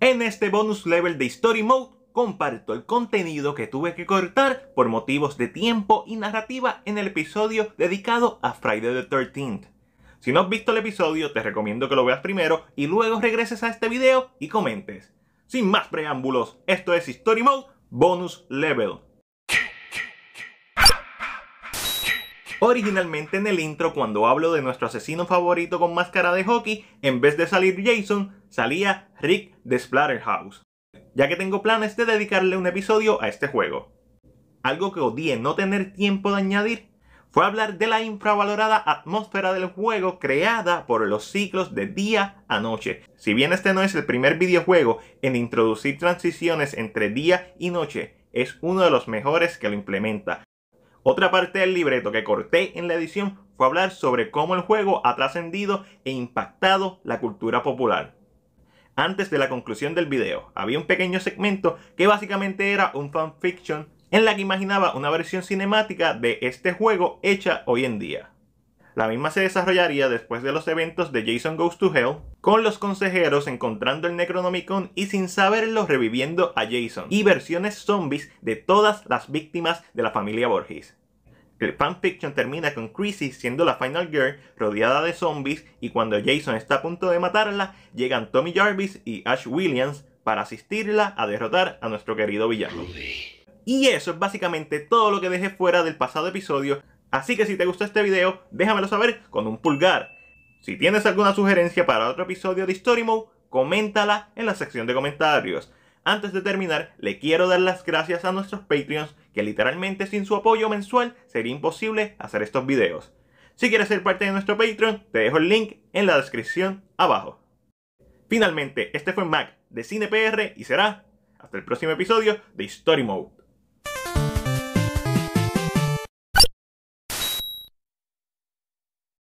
En este bonus level de Story Mode comparto el contenido que tuve que cortar por motivos de tiempo y narrativa en el episodio dedicado a Friday the 13th. Si no has visto el episodio, te recomiendo que lo veas primero y luego regreses a este video y comentes. Sin más preámbulos, esto es Story Mode Bonus Level. Originalmente en el intro, cuando hablo de nuestro asesino favorito con máscara de hockey, en vez de salir Jason, salía Rick de Splatterhouse, ya que tengo planes de dedicarle un episodio a este juego. Algo que odié no tener tiempo de añadir fue hablar de la infravalorada atmósfera del juego creada por los ciclos de día a noche. Si bien este no es el primer videojuego en introducir transiciones entre día y noche, es uno de los mejores que lo implementa. Otra parte del libreto que corté en la edición fue hablar sobre cómo el juego ha trascendido e impactado la cultura popular antes de la conclusión del video. Había un pequeño segmento que básicamente era un fanfiction en la que imaginaba una versión cinemática de este juego hecha hoy en día. La misma se desarrollaría después de los eventos de Jason Goes to Hell, con los consejeros encontrando el Necronomicon y sin saberlo reviviendo a Jason, y versiones zombies de todas las víctimas de la familia Borges. El fanfiction termina con Chrissy siendo la Final Girl rodeada de zombies y cuando Jason está a punto de matarla, llegan Tommy Jarvis y Ash Williams para asistirla a derrotar a nuestro querido villano. Y eso es básicamente todo lo que dejé fuera del pasado episodio, así que si te gustó este video, déjamelo saber con un pulgar. Si tienes alguna sugerencia para otro episodio de Story Mode, coméntala en la sección de comentarios. Antes de terminar, le quiero dar las gracias a nuestros Patreons que literalmente sin su apoyo mensual sería imposible hacer estos videos. Si quieres ser parte de nuestro Patreon, te dejo el link en la descripción abajo. Finalmente, este fue Mac de CinePR y será hasta el próximo episodio de Story Mode.